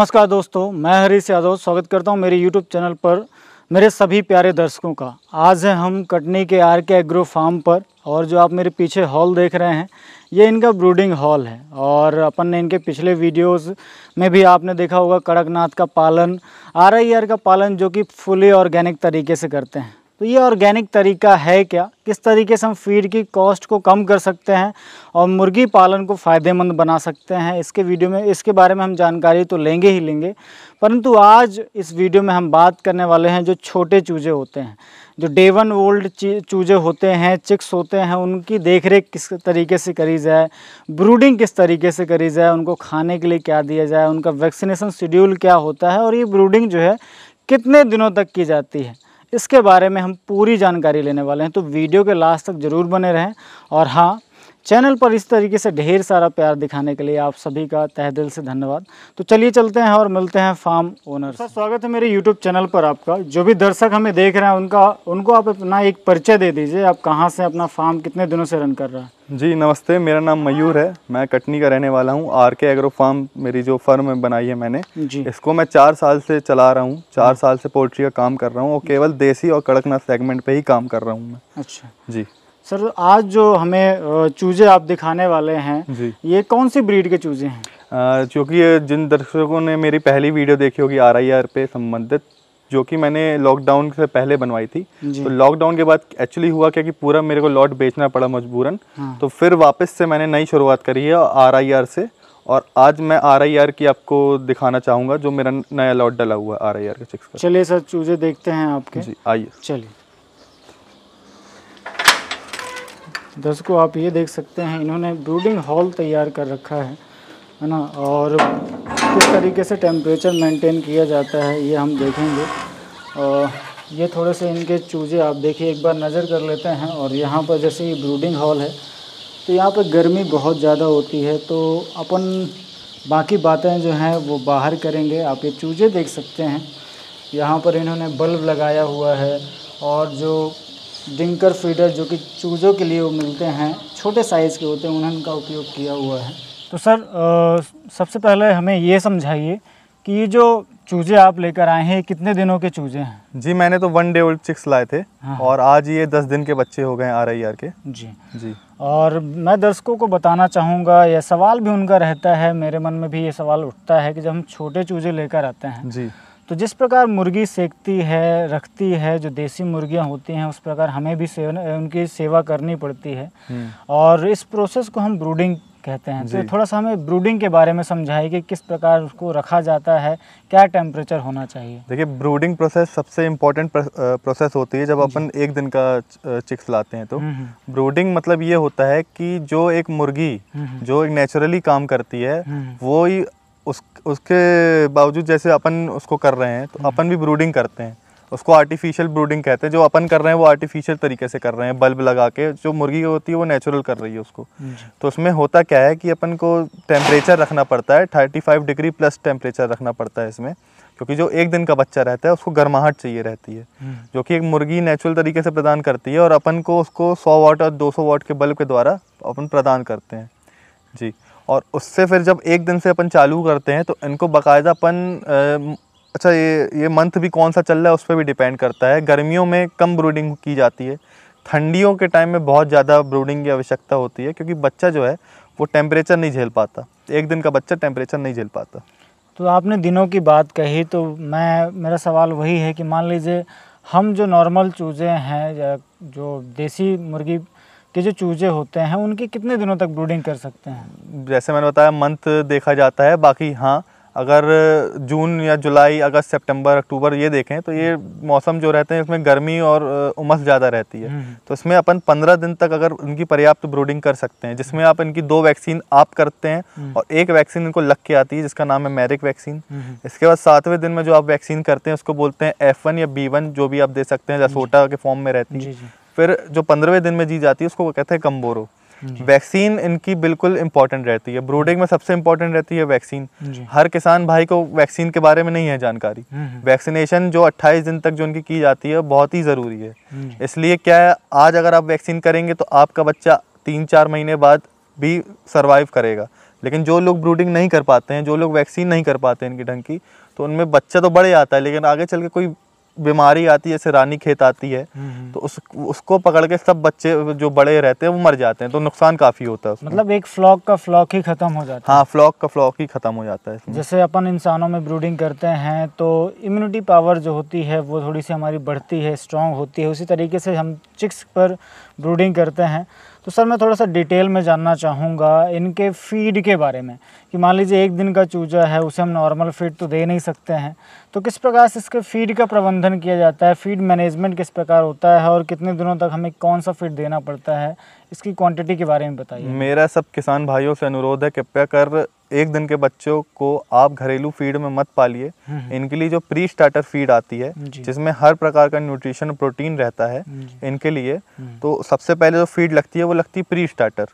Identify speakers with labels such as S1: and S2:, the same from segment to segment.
S1: नमस्कार दोस्तों मैं हरीश यादव स्वागत करता हूं मेरे यूट्यूब चैनल पर मेरे सभी प्यारे दर्शकों का आज है हम कटनी के आर के एग्रो फार्म पर और जो आप मेरे पीछे हॉल देख रहे हैं ये इनका ब्रूडिंग हॉल है और अपन ने इनके पिछले वीडियोस में भी आपने देखा होगा कड़कनाथ का पालन आर का पालन जो कि फुली ऑर्गेनिक तरीके से करते हैं तो ये ऑर्गेनिक तरीका है क्या किस तरीके से हम फीड की कॉस्ट को कम कर सकते हैं और मुर्गी पालन को फ़ायदेमंद बना सकते हैं इसके वीडियो में इसके बारे में हम जानकारी तो लेंगे ही लेंगे परंतु आज इस वीडियो में हम बात करने वाले हैं जो छोटे चूजे होते हैं जो डे वन ओल्ड चूजे होते हैं चिक्स होते हैं उनकी देख किस तरीके से करी जाए ब्रूडिंग किस तरीके से करी जाए उनको खाने के लिए क्या दिया जाए उनका वैक्सीनेशन शेड्यूल क्या होता है और ये ब्रूडिंग जो है कितने दिनों तक की जाती है इसके बारे में हम पूरी जानकारी लेने वाले हैं तो वीडियो के लास्ट तक ज़रूर बने रहें और हाँ चैनल पर इस तरीके से ढेर सारा प्यार दिखाने के लिए आप सभी का तह दिल से धन्यवाद तो चलिए चलते हैं और मिलते हैं फार्म ओनर सर स्वागत है मेरे यूट्यूब चैनल पर आपका जो भी दर्शक हमें देख रहे हैं उनका उनको आप अपना एक परिचय दे दीजिए आप कहाँ से अपना फार्म कितने दिनों से रन कर रहा है
S2: जी नमस्ते मेरा नाम मयूर है मैं कटनी का रहने वाला हूँ आर के एग्रो फार्म मेरी जो फर्म बनाई है मैंने जी इसको मैं चार साल से चला रहा हूँ चार साल से पोल्ट्री का काम कर रहा हूँ और केवल देसी और कड़कनाथ सेगमेंट पे ही काम कर रहा हूँ मैं अच्छा जी
S1: सर आज जो हमें चूजे आप दिखाने वाले हैं ये कौन सी ब्रीड के चूजे हैं
S2: क्योंकि जिन दर्शकों ने मेरी पहली वीडियो देखी होगी आर आई आर पे संबंधित जो कि मैंने लॉकडाउन से पहले बनवाई थी तो लॉकडाउन के बाद एक्चुअली हुआ क्या कि पूरा मेरे को लॉट बेचना पड़ा मजबूरन हाँ। तो फिर वापस से मैंने नई शुरुआत करी है आर आई आर से और आज मैं आर आई आर की आपको दिखाना चाहूंगा जो मेरा नया लॉट डला हुआ है आर आई आर के चिक्स का
S1: चलिए सर चूजे देखते हैं आपके जी आइए चलिए दर्शकों आप ये देख सकते हैं इन्होंने ब्रूडिंग हॉल तैयार कर रखा है है ना और किस तरीके से टेम्परेचर मेंटेन किया जाता है ये हम देखेंगे और ये थोड़े से इनके चूजे आप देखिए एक बार नज़र कर लेते हैं और यहाँ पर जैसे ये ब्रूडिंग हॉल है तो यहाँ पर गर्मी बहुत ज़्यादा होती है तो अपन बाकी बातें जो हैं वो बाहर करेंगे आप ये चूजे देख सकते हैं यहाँ पर इन्होंने बल्ब लगाया हुआ है और जो डिंकर फीडर जो कि चूज़ों के लिए वो मिलते हैं छोटे साइज़ के होते हैं उनका उपयोग किया हुआ है तो सर आ, सबसे पहले हमें ये समझाइए कि ये जो चूजे आप लेकर आए हैं कितने दिनों के चूजे हैं
S2: जी मैंने तो वन डे ओल्ड चिक्स लाए थे हाँ। और आज ये दस दिन के बच्चे हो गए आर आई आर के जी जी
S1: और मैं दर्शकों को बताना चाहूँगा यह सवाल भी उनका रहता है मेरे मन में भी ये सवाल उठता है कि जब हम छोटे चूजे लेकर आते हैं जी तो जिस प्रकार मुर्गी सेकती है रखती है जो देसी मुर्गियां होती हैं उस प्रकार हमें भी सेवन उनकी सेवा करनी पड़ती है हम्म। और इस प्रोसेस को हम ब्रूडिंग कहते हैं तो थोड़ा सा हमें ब्रूडिंग के बारे में समझाए कि किस प्रकार उसको रखा जाता है क्या टेम्परेचर होना चाहिए
S2: देखिए ब्रूडिंग प्रोसेस सबसे इम्पोर्टेंट प्रोसेस होती है जब अपन एक दिन का चिक्स लाते हैं तो ब्रूडिंग हम्म, हम्म। मतलब ये होता है कि जो एक मुर्गी जो एक नेचुरली काम करती है वो उस उसके बावजूद जैसे अपन उसको कर रहे हैं तो हम्म। अपन भी ब्रूडिंग करते हैं उसको आर्टिफिशियल ब्रूडिंग कहते हैं जो अपन कर रहे हैं वो आर्टिफिशियल तरीके से कर रहे हैं बल्ब लगा के जो मुर्गी होती है वो नेचुरल कर रही है उसको तो उसमें होता क्या है कि अपन को टेम्परेचर रखना पड़ता है thirty five degree plus temperature रखना पड़ता है इसमें क्योंकि जो एक दिन का बच्चा रहता है उसको गर्माहट चाहिए रहती है हम्म। जो कि एक मुर्गी नेचुरल तरीके से प्रदान करती है और अपन को उसको सौ वाट और दो सौ वाट के बल्ब के द्वारा अपन प्रदान करते हैं जी और उससे फिर जब एक दिन से अपन चालू करते हैं तो इनको बाकायदा अपन अच्छा ये ये मंथ भी कौन सा चल रहा है उस पर भी डिपेंड करता है गर्मियों में कम ब्रूडिंग की जाती है ठंडियों के टाइम में बहुत ज़्यादा ब्रूडिंग की आवश्यकता होती है क्योंकि बच्चा जो है वो टेम्परेचर नहीं झेल पाता एक दिन का बच्चा टेम्परेचर नहीं झेल पाता
S1: तो आपने दिनों की बात कही तो मैं मेरा सवाल वही है कि मान लीजिए हम जो नॉर्मल चूज़े हैं जो देसी मुर्गी के जो चूजे होते हैं उनकी कितने दिनों तक ब्रूडिंग कर सकते हैं
S2: जैसे मैंने बताया मंथ देखा जाता है बाकी हाँ अगर जून या जुलाई अगस्त सितंबर अक्टूबर ये देखें तो ये मौसम जो रहते हैं इसमें गर्मी और उमस ज़्यादा रहती है हम्म। तो इसमें अपन पंद्रह दिन तक अगर इनकी पर्याप्त ब्रूडिंग कर सकते हैं जिसमें आप इनकी दो वैक्सीन आप करते हैं हम्म। और एक वैक्सीन इनको लग के आती है जिसका नाम है मैरिक वैक्सीन हम्म। इसके बाद सातवें दिन में जो आप वैक्सीन करते हैं उसको बोलते हैं एफ या बी जो भी आप दे सकते हैं जसोटा के फॉर्म में रहती है फिर जो पंद्रहवें दिन में जी जाती है उसको कहते हैं कम्बोरो वैक्सीन इनकी बिल्कुल इंपॉर्टेंट रहती है ब्रूडिंग में सबसे इंपॉर्टेंट रहती है वैक्सीन हर किसान भाई को वैक्सीन के बारे में नहीं है जानकारी हम्म, हम्म। वैक्सीनेशन जो 28 दिन तक जो इनकी की जाती है बहुत ही ज़रूरी है इसलिए क्या है आज अगर आप वैक्सीन करेंगे तो आपका बच्चा तीन चार महीने बाद भी सर्वाइव करेगा लेकिन जो लोग ब्रूडिंग नहीं कर पाते हैं जो लोग वैक्सीन नहीं कर पाते हैं इनकी ढंग की तो उनमें बच्चा तो बड़े आता है लेकिन आगे चल के कोई बीमारी आती है सिरानी खेत आती है हम्म, हम्म। तो उस उसको पकड़ के सब बच्चे जो बड़े रहते हैं वो मर जाते हैं तो नुकसान काफी होता है मतलब
S1: एक फ्लॉक का फ्लॉक ही खत्म हो जाता
S2: है हाँ फ्लॉक का फ्लॉक ही खत्म हो जाता है जैसे
S1: अपन इंसानों में ब्रूडिंग करते हैं तो इम्यूनिटी पावर जो होती है वो थोड़ी सी हमारी बढ़ती है स्ट्रांग होती है उसी तरीके से हम चिक्स पर ब्रूडिंग करते हैं तो सर मैं थोड़ा सा डिटेल में जानना चाहूँगा इनके फीड के बारे में कि मान लीजिए एक दिन का चूजा है उसे हम नॉर्मल फीड तो दे नहीं सकते हैं तो किस प्रकार से इसके फीड का प्रबंधन किया जाता है फीड मैनेजमेंट किस प्रकार होता है और कितने दिनों तक हमें कौन सा फीड देना पड़ता है इसकी क्वांटिटी के बारे में बताइए
S2: मेरा सब किसान भाइयों से अनुरोध है कृपया कर एक दिन के बच्चों को आप घरेलू फीड में मत पालिए हम्म, हम्म। इनके लिए जो प्री स्टार्टर फीड आती है जिसमें हर प्रकार का न्यूट्रिशन प्रोटीन रहता है हम्म, इनके लिए तो सबसे पहले जो फीड लगती है वो लगती है प्री स्टार्टर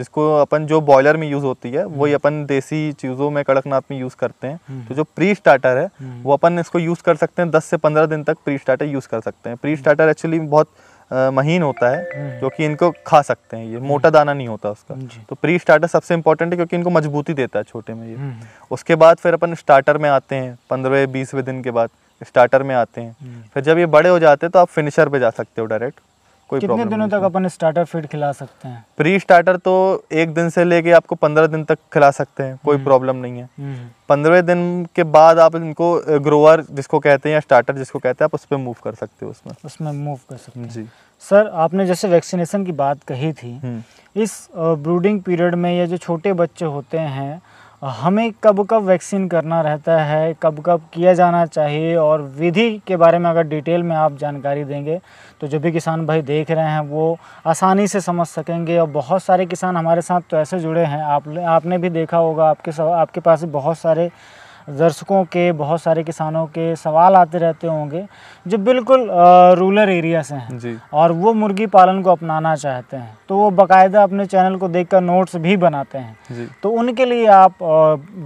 S2: जिसको अपन जो बॉयलर में यूज़ होती है वही अपन देसी चीज़ों में कड़कनाथ में यूज़ करते हैं तो जो प्री स्टार्टर है वो अपन इसको यूज़ कर सकते हैं दस से पंद्रह दिन तक प्री स्टार्टर यूज़ कर सकते हैं प्री स्टार्टर एक्चुअली बहुत महीन होता है हम्म, हम्म। जो कि इनको खा सकते हैं ये हम्म। मोटा दाना नहीं होता उसका तो प्री स्टार्टर सबसे इंपॉर्टेंट है क्योंकि इनको मजबूती देता है छोटे में ये उसके बाद फिर अपन स्टार्टर में आते हैं पंद्रहवें बीसवें दिन के बाद स्टार्टर में आते हैं फिर जब ये बड़े हो जाते हैं तो आप फिनिशर पे जा सकते हो डायरेक्ट कोई कितने दिनों
S1: तक अपन स्टार्टर फीड खिला सकते हैं
S2: प्री स्टार्टर तो एक दिन से लेके आपको पंद्रह दिन तक खिला सकते हैं कोई प्रॉब्लम हम्म। नहीं है हम्म। पंद्रह दिन के बाद आप इनको ग्रोवर जिसको कहते हैं या स्टार्टर जिसको कहते हैं आप उस पर मूव कर सकते हो उसमें
S1: उसमें मूव कर सकते हैं जी सर आपने जैसे वैक्सीनेशन की बात कही थी हम्म। इस ब्रूडिंग पीरियड में ये जो छोटे बच्चे होते हैं हमें कब कब वैक्सीन करना रहता है कब कब किया जाना चाहिए और विधि के बारे में अगर डिटेल में आप जानकारी देंगे तो जो भी किसान भाई देख रहे हैं वो आसानी से समझ सकेंगे और बहुत सारे किसान हमारे साथ तो ऐसे जुड़े हैं आप आपने भी देखा होगा आपके आपके पास बहुत सारे दर्शकों के बहुत सारे किसानों के सवाल आते रहते होंगे जो बिल्कुल रूरल एरिया से हैं और वो मुर्गी पालन को अपनाना चाहते हैं तो वो बाकायदा अपने चैनल को देखकर नोट्स भी बनाते हैं तो उनके लिए आप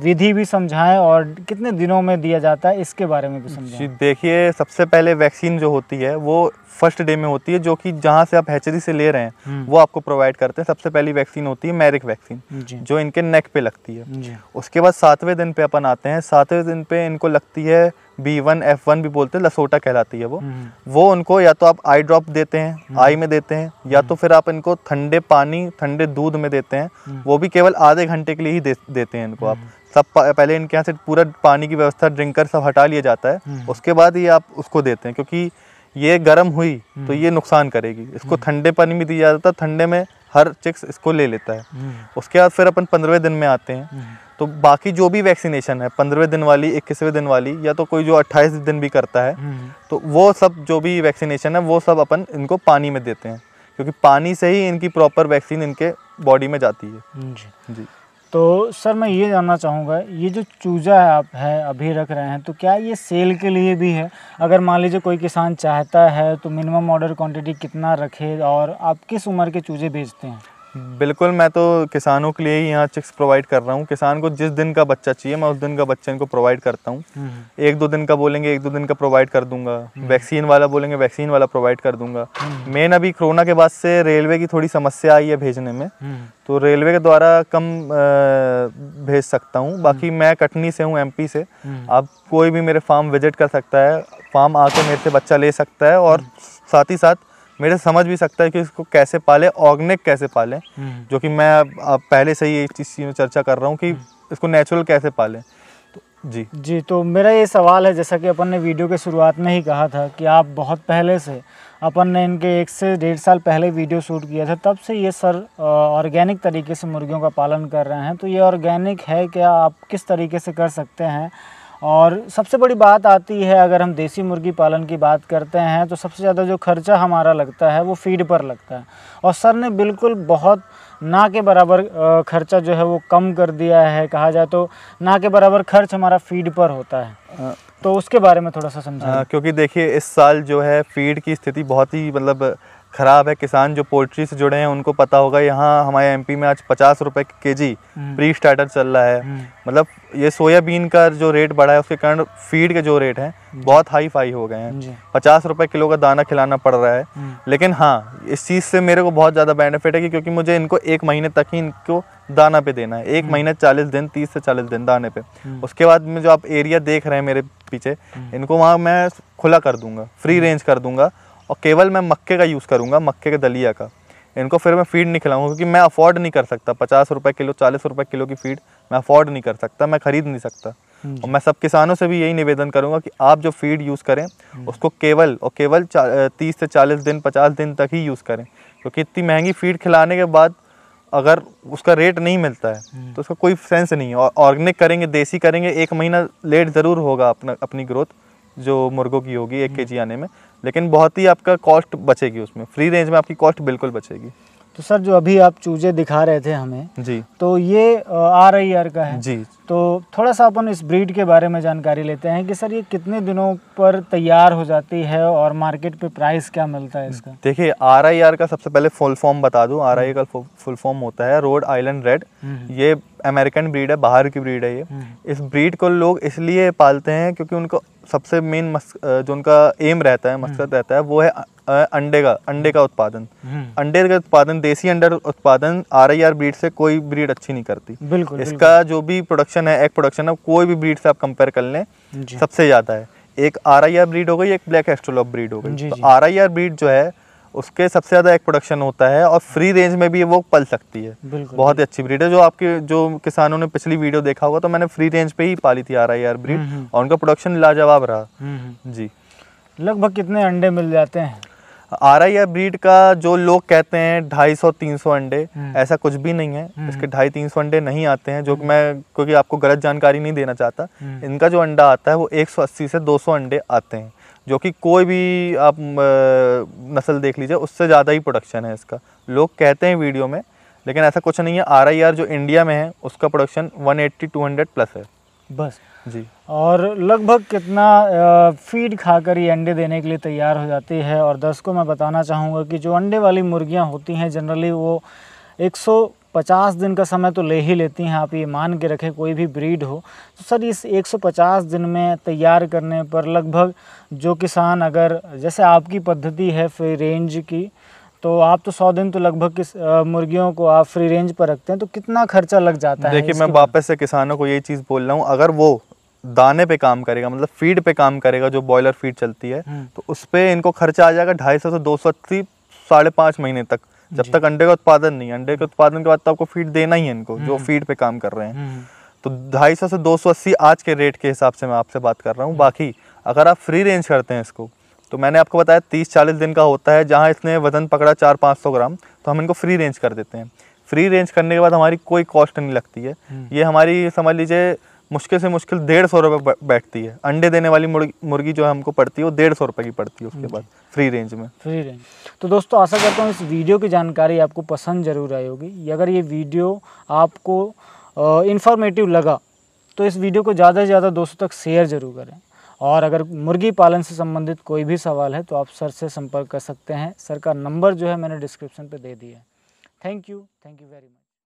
S1: विधि भी समझाएं और कितने दिनों में दिया जाता है इसके बारे में भी समझाएं
S2: देखिए सबसे पहले वैक्सीन जो होती है वो फर्स्ट डे में होती है जो कि जहाँ से आप हैचरी से ले रहे हैं हम्म। वो आपको प्रोवाइड करते हैं सबसे पहली वैक्सीन होती है मैरिक वैक्सीन जो इनके नेक पे लगती है उसके बाद सातवें दिन पे अपन आते हैं सातवें दिन पे इनको लगती है बी वन एफ वन भी बोलते हैं लसोटा कहलाती है वो हम्म। वो उनको या तो आप आई ड्रॉप देते हैं आई हम्म। में देते हैं या तो हम्म। फिर आप इनको ठंडे पानी ठंडे दूध में देते हैं वो भी केवल आधे घंटे के लिए ही दे, देते हैं इनको आप सब पहले इनके यहाँ से पूरा पानी की व्यवस्था ड्रिंकर सब हटा लिया जाता है उसके बाद ये आप उसको देते हैं क्योंकि ये गर्म हुई तो ये नुकसान करेगी इसको ठंडे पानी में दिया जाता है ठंडे में हर चिक्स इसको ले लेता है हम्म। उसके बाद फिर अपन पंद्रहवें दिन में आते हैं हम्म। तो बाकी जो भी वैक्सीनेशन है पंद्रहवें दिन वाली इक्कीसवें दिन वाली या तो कोई जो अट्ठाईस दिन भी करता है हम्म। तो वो सब जो भी वैक्सीनेशन है वो सब अपन इनको पानी में देते हैं क्योंकि पानी से ही इनकी प्रॉपर वैक्सीन इनके बॉडी में जाती है जी जी
S1: तो सर मैं ये जानना चाहूँगा ये जो चूजा है आप है अभी रख रहे हैं तो क्या ये सेल के लिए भी है अगर मान लीजिए कोई किसान चाहता है तो मिनिमम ऑर्डर क्वांटिटी कितना रखे और आप किस उम्र के चूजे बेचते हैं
S2: बिल्कुल मैं तो किसानों के लिए ही यहाँ चिक्स प्रोवाइड कर रहा हूँ किसान को जिस दिन का बच्चा चाहिए मैं उस दिन का बच्चा इनको प्रोवाइड करता हूँ हम्म, हम्म। एक दो दिन का बोलेंगे एक दो दिन का प्रोवाइड कर दूंगा वैक्सीन हम्म। वाला बोलेंगे वैक्सीन वाला प्रोवाइड कर दूंगा मेन अभी कोरोना के बाद से रेलवे की थोड़ी समस्या आई है भेजने में तो रेलवे के द्वारा कम भेज सकता हूँ बाकी मैं कटनी से हूँ एम से आप कोई भी मेरे फार्म विजिट कर सकता है फार्म आकर मेरे से बच्चा ले सकता है और साथ ही साथ मेरे समझ भी सकता है कि इसको कैसे पालें ऑर्गेनिक कैसे पालें हम्म। जो कि मैं अब पहले से ही इस चीज़ में चर्चा कर रहा हूँ कि हम्म। इसको नेचुरल कैसे पालें तो जी
S1: जी तो मेरा ये सवाल है जैसा कि अपन ने वीडियो के शुरुआत में ही कहा था कि आप बहुत पहले से अपन ने इनके एक से डेढ़ साल पहले वीडियो शूट किया था तब से ये सर ऑर्गेनिक तरीके से मुर्गियों का पालन कर रहे हैं तो ये ऑर्गेनिक है क्या आप किस तरीके से कर सकते हैं और सबसे बड़ी बात आती है अगर हम देसी मुर्गी पालन की बात करते हैं तो सबसे ज़्यादा जो खर्चा हमारा लगता है वो फीड पर लगता है और सर ने बिल्कुल बहुत ना के बराबर खर्चा जो है वो कम कर दिया है कहा जाए तो ना के बराबर खर्च हमारा फीड पर होता है तो उसके बारे में थोड़ा सा समझा
S2: क्योंकि देखिए इस साल जो है फीड की स्थिति बहुत ही मतलब ख़राब है किसान जो पोल्ट्री से जुड़े हैं उनको पता होगा यहाँ हमारे एमपी में आज पचास रुपये के जी प्री स्टार्टर चल रहा है हम्म। मतलब ये सोयाबीन का जो रेट बढ़ा है उसके कारण फीड के जो रेट हैं बहुत हाई फाई हो गए हैं पचास रुपये किलो का दाना खिलाना पड़ रहा है हम्म। लेकिन हाँ इस चीज़ से मेरे को बहुत ज़्यादा बेनिफिट है कि क्योंकि मुझे इनको एक महीने तक ही इनको दाना पे देना है एक हम्म। महीना चालीस दिन तीस से चालीस दिन दाने पे उसके बाद में जो आप एरिया देख रहे हैं मेरे पीछे इनको वहाँ मैं खुला कर दूंगा फ्री रेंज कर दूंगा और केवल मैं मक्के का यूज़ करूँगा मक्के के दलिया का इनको फिर मैं फीड नहीं खिलाऊंगा क्योंकि मैं अफोर्ड नहीं कर सकता पचास रुपये किलो चालीस रुपये किलो की फीड मैं अफोर्ड नहीं कर सकता मैं ख़रीद नहीं सकता और मैं सब किसानों से भी यही निवेदन करूंगा कि आप जो फीड यूज़ करें उसको केवल और केवल तीस से चालीस दिन पचास दिन तक ही यूज़ करें क्योंकि इतनी महंगी फीड खिलाने के बाद अगर उसका रेट नहीं मिलता है तो उसका कोई सेंस नहीं है और ऑर्गेनिक करेंगे देसी करेंगे एक महीना लेट ज़रूर होगा अपना अपनी ग्रोथ जो मुर्गों की होगी एक के जी आने में लेकिन बहुत ही आपका कॉस्ट बचेगी उसमें फ्री रेंज में आपकी कॉस्ट बिल्कुल बचेगी
S1: तो सर जो अभी आप चूजे दिखा रहे थे हमें जी तो ये आर आई आर का है जी तो थोड़ा सा अपन इस ब्रीड के बारे में जानकारी लेते हैं कि सर ये कितने दिनों पर तैयार हो जाती है और मार्केट पे प्राइस क्या मिलता है इसका
S2: देखिए आर आई आर का सबसे पहले फुल फॉर्म बता दूं आर आई का फुल फॉर्म होता है रोड आइलैंड रेड ये अमेरिकन ब्रीड है बाहर की ब्रीड है ये हम्म, हम्म। इस ब्रीड को लोग इसलिए पालते हैं क्योंकि उनको सबसे मेन जो उनका एम रहता है हम्म। मकसद रहता है वो है अंडे का अंडे का उत्पादन अंडे का उत्पादन देसी अंडर उत्पादन आर आई आर ब्रीड से कोई ब्रीड अच्छी नहीं करती बिल्कुल इसका जो भी प्रोडक्शन प्रोडक्शन है एग प्रोडक्शन है कोई भी ब्रीड से आप कंपेयर कर लें सबसे ज़्यादा है एक आर आई आर ब्रीड हो गई एक ब्लैक एस्ट्रोलॉप ब्रीड हो गई आर आई आर ब्रीड जो है उसके सबसे ज़्यादा एग प्रोडक्शन होता है और फ्री रेंज में भी वो पल सकती है बहुत ही अच्छी ब्रीड है जो आपके जो किसानों ने पिछली वीडियो देखा होगा तो मैंने फ्री रेंज पे ही पाली थी आर आई आर ब्रीड और उनका प्रोडक्शन लाजवाब रहा
S1: हम्म, हम्म। जी लगभग कितने अंडे मिल जाते हैं
S2: आई या ब्रीड का जो लोग कहते हैं ढाई सौ तीन सौ अंडे हम्म। ऐसा कुछ भी नहीं है हम्म। इसके ढाई तीन सौ अंडे नहीं आते हैं जो कि हम्म। मैं क्योंकि आपको गलत जानकारी नहीं देना चाहता इनका जो अंडा आता है वो एक सौ अस्सी से दो सौ अंडे आते हैं जो कि कोई भी आप नस्ल देख लीजिए उससे ज़्यादा ही प्रोडक्शन है इसका लोग कहते हैं वीडियो में लेकिन ऐसा कुछ नहीं है आर जो इंडिया में है उसका प्रोडक्शन वन एट्टी प्लस है बस जी
S1: और लगभग कितना फीड खाकर ये अंडे देने के लिए तैयार हो जाती है और दर्शकों मैं बताना चाहूँगा कि जो अंडे वाली मुर्गियाँ होती हैं जनरली वो 150 दिन का समय तो ले ही लेती हैं आप ये मान के रखें कोई भी ब्रीड हो तो सर इस 150 दिन में तैयार करने पर लगभग जो किसान अगर जैसे आपकी पद्धति है फ्री रेंज की तो आप तो सौ दिन तो लगभग किस मुर्गियों को आप फ्री रेंज पर रखते हैं तो कितना खर्चा लग जाता है देखिए मैं
S2: वापस से किसानों को ये चीज़ बोल रहा हूँ अगर वो दाने पे काम करेगा मतलब फीड पे काम करेगा जो बॉयलर फीड चलती है हम्म। तो उस पर इनको खर्चा आ जाएगा ढाई सौ से दो सौ अस्सी साढ़े पाँच महीने तक जब तक अंडे का उत्पादन नहीं अंडे के उत्पादन के बाद तो आपको फीड देना ही है इनको जो फीड हम्म। पे काम कर रहे हैं हम्म। तो ढाई सौ से दो सौ अस्सी आज के रेट के हिसाब से मैं आपसे बात कर रहा हूँ बाकी अगर आप फ्री रेंज करते हैं इसको तो मैंने आपको बताया तीस चालीस दिन का होता है जहाँ इसने वजन पकड़ा चार पाँच सौ ग्राम तो हम इनको फ्री रेंज कर देते हैं फ्री रेंज करने के बाद हमारी कोई कॉस्ट नहीं लगती है ये हमारी समझ लीजिए मुश्किल से मुश्किल डेढ़ सौ रुपये बैठती है अंडे देने वाली मुर्गी मुर्गी जो हमको पड़ती है वो डेढ़ सौ रुपये की पड़ती है उसके बाद फ्री रेंज में
S1: फ्री रेंज तो दोस्तों आशा करता हूँ इस वीडियो की जानकारी आपको पसंद जरूर आई होगी अगर ये वीडियो आपको इन्फॉर्मेटिव लगा तो इस वीडियो को ज़्यादा से ज़्यादा दोस्तों तक शेयर जरूर करें और अगर मुर्गी पालन से संबंधित कोई भी सवाल है तो आप सर से संपर्क कर सकते हैं सर का नंबर जो है मैंने डिस्क्रिप्शन पर दे दिया है thank you thank you very much